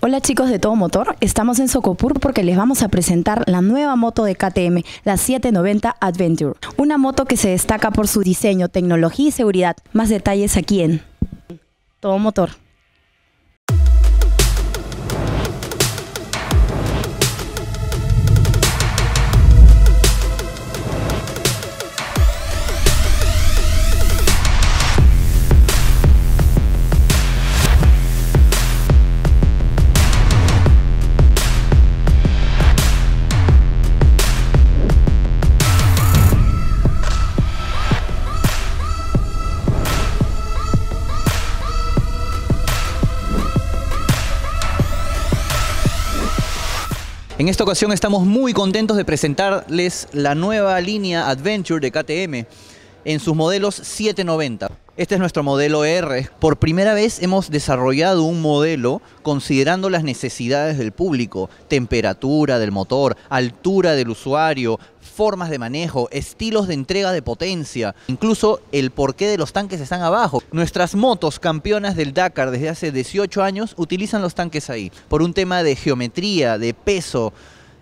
Hola chicos de Todo Motor, estamos en Socopur porque les vamos a presentar la nueva moto de KTM, la 790 Adventure. Una moto que se destaca por su diseño, tecnología y seguridad. Más detalles aquí en Todo Motor. En esta ocasión estamos muy contentos de presentarles la nueva línea Adventure de KTM en sus modelos 790. Este es nuestro modelo R. Por primera vez hemos desarrollado un modelo considerando las necesidades del público, temperatura del motor, altura del usuario, formas de manejo, estilos de entrega de potencia, incluso el porqué de los tanques están abajo. Nuestras motos campeonas del Dakar desde hace 18 años utilizan los tanques ahí, por un tema de geometría, de peso,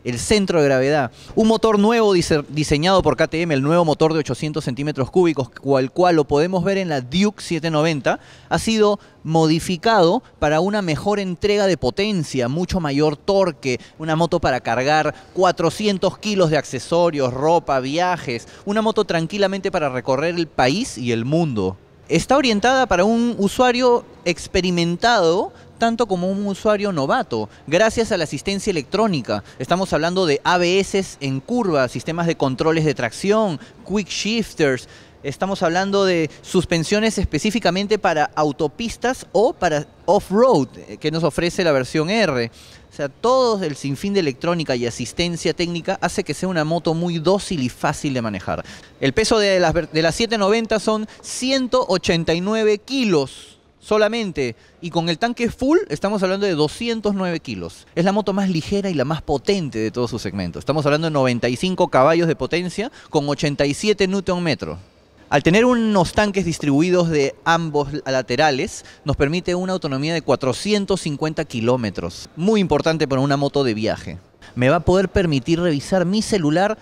el centro de gravedad. Un motor nuevo diseñado por KTM, el nuevo motor de 800 centímetros cúbicos, cual cual lo podemos ver en la Duke 790, ha sido modificado para una mejor entrega de potencia, mucho mayor torque, una moto para cargar 400 kilos de accesorios, ropa, viajes, una moto tranquilamente para recorrer el país y el mundo está orientada para un usuario experimentado tanto como un usuario novato, gracias a la asistencia electrónica. Estamos hablando de ABS en curva, sistemas de controles de tracción, quick shifters, estamos hablando de suspensiones específicamente para autopistas o para off-road eh, que nos ofrece la versión R. O sea, todo el sinfín de electrónica y asistencia técnica hace que sea una moto muy dócil y fácil de manejar. El peso de las, 790 son 189 kilos solamente. Y con el tanque full estamos hablando de 209 kilos. Es la moto más ligera y la más potente de todos sus segmentos. Estamos hablando de 95 caballos de potencia con 87 Nm. Al tener unos tanques distribuidos de ambos laterales, nos permite una autonomía de 450 kilómetros. Muy importante para una moto de viaje. Me va a poder permitir revisar mi celular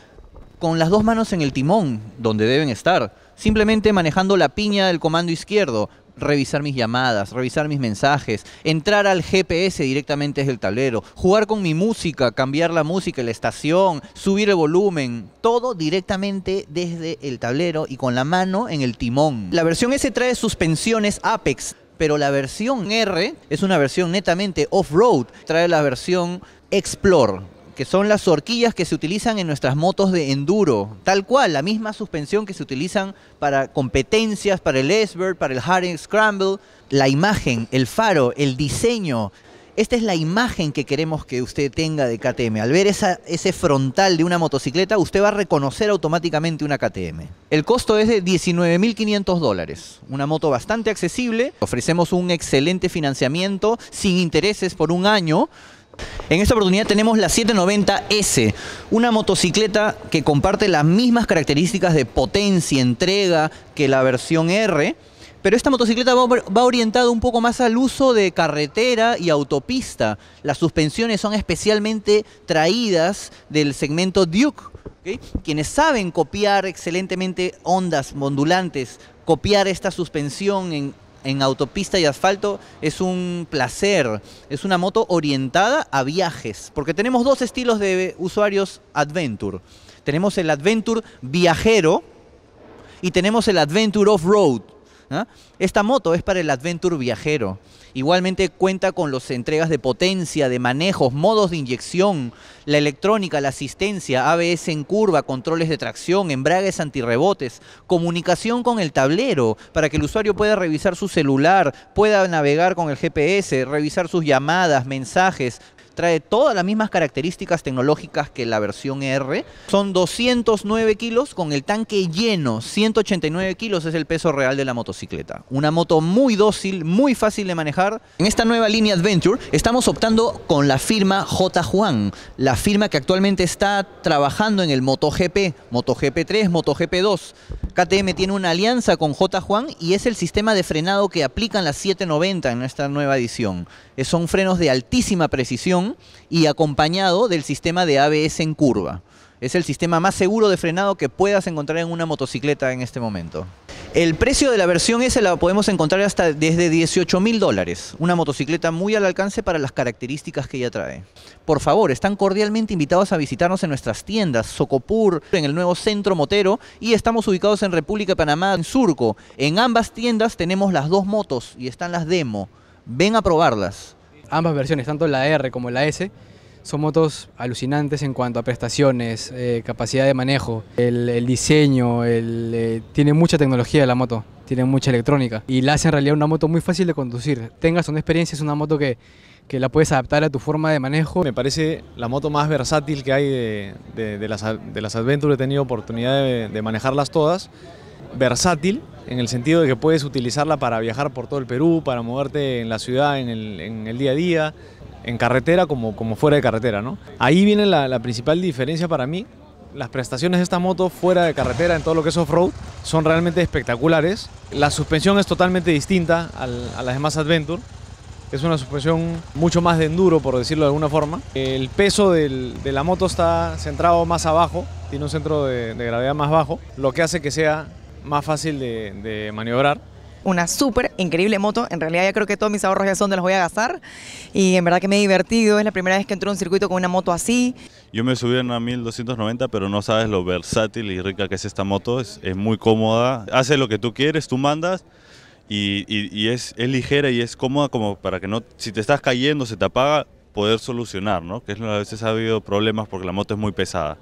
con las dos manos en el timón, donde deben estar, simplemente manejando la piña del comando izquierdo, revisar mis llamadas, revisar mis mensajes, entrar al GPS directamente desde el tablero, jugar con mi música, cambiar la música, la estación, subir el volumen, todo directamente desde el tablero y con la mano en el timón. La versión S trae suspensiones Apex, pero la versión R es una versión netamente off-road, trae la versión Explore que son las horquillas que se utilizan en nuestras motos de enduro, tal cual, la misma suspensión que se utilizan para competencias, para el S-Bird, para el Harding Scramble, la imagen, el faro, el diseño. Esta es la imagen que queremos que usted tenga de KTM. Al ver ese frontal de una motocicleta, usted va a reconocer automáticamente una KTM. El costo es de 19.500 dólares. Una moto bastante accesible. Ofrecemos un excelente financiamiento sin intereses por un año en esta oportunidad tenemos la 790S, una motocicleta que comparte las mismas características de potencia, y entrega que la versión R, pero esta motocicleta va, orientada un poco más al uso de carretera y autopista. Las suspensiones son especialmente traídas del segmento Duke, quienes saben copiar excelentemente ondas ondulantes, copiar esta suspensión en en autopista y asfalto es un placer. Es una moto orientada a viajes, porque tenemos dos estilos de usuarios Adventure. Tenemos el Adventure viajero y tenemos el Adventure off-road. ¿Ah? Esta moto es para el adventure viajero. Igualmente cuenta con las entregas de potencia, de manejos, modos de inyección, la electrónica, la asistencia, ABS en curva, controles de tracción, embragues antirrebotes, comunicación con el tablero para que el usuario pueda revisar su celular, pueda navegar con el GPS, revisar sus llamadas, mensajes, Trae todas las mismas características tecnológicas que la versión R. Son 209 kilos con el tanque lleno. 189 kilos es el peso real de la motocicleta. Una moto muy dócil, muy fácil de manejar. En esta nueva línea Adventure estamos optando con la firma J. Juan, la firma que actualmente está trabajando en el MotoGP, MotoGP 3, MotoGP 2. KTM tiene una alianza con J. Juan y es el sistema de frenado que aplican las 790 en esta nueva edición. Son frenos de altísima precisión y acompañado del sistema de ABS en curva. Es el sistema más seguro de frenado que puedas encontrar en una motocicleta en este momento. El precio de la versión S la podemos encontrar hasta desde 18 mil dólares. Una motocicleta muy al alcance para las características que ella trae. Por favor, están cordialmente invitados a visitarnos en nuestras tiendas, Socopur, en el nuevo centro motero y estamos ubicados en República Panamá, en Surco. En ambas tiendas tenemos las dos motos y están las demo. Ven a probarlas. Ambas versiones, tanto la R como la S, son motos alucinantes en cuanto a prestaciones, eh, capacidad de manejo, el, diseño, eh, tiene mucha tecnología la moto, tiene mucha electrónica y la hace en realidad una moto muy fácil de conducir. Tengas una experiencia, es una moto que, la puedes adaptar a tu forma de manejo. Me parece la moto más versátil que hay de, de, las, de las Adventure, he tenido oportunidad de manejarlas todas. Versátil, en el sentido de que puedes utilizarla para viajar por todo el Perú, para moverte en la ciudad, en el, día a día, en carretera como, como fuera de carretera. ¿no? Ahí viene la, principal diferencia para mí. Las prestaciones de esta moto fuera de carretera, en todo lo que es off-road, son realmente espectaculares. La suspensión es totalmente distinta a las demás Adventure. Es una suspensión mucho más de enduro, por decirlo de alguna forma. El peso de la moto está centrado más abajo, tiene un centro de, de gravedad más bajo, lo que hace que sea más fácil de, maniobrar. Una súper increíble moto. En realidad ya creo que todos mis ahorros ya son de los voy a gastar. Y en verdad que me he divertido. Es la primera vez que entro en un circuito con una moto así. Yo me subí en una 1290, pero no sabes lo versátil y rica que es esta moto. Es, muy cómoda. Hace lo que tú quieres, tú mandas. Y, es, ligera y es cómoda como para que no, si te estás cayendo, se te apaga, poder solucionar, ¿no? Que es, a veces ha habido problemas porque la moto es muy pesada.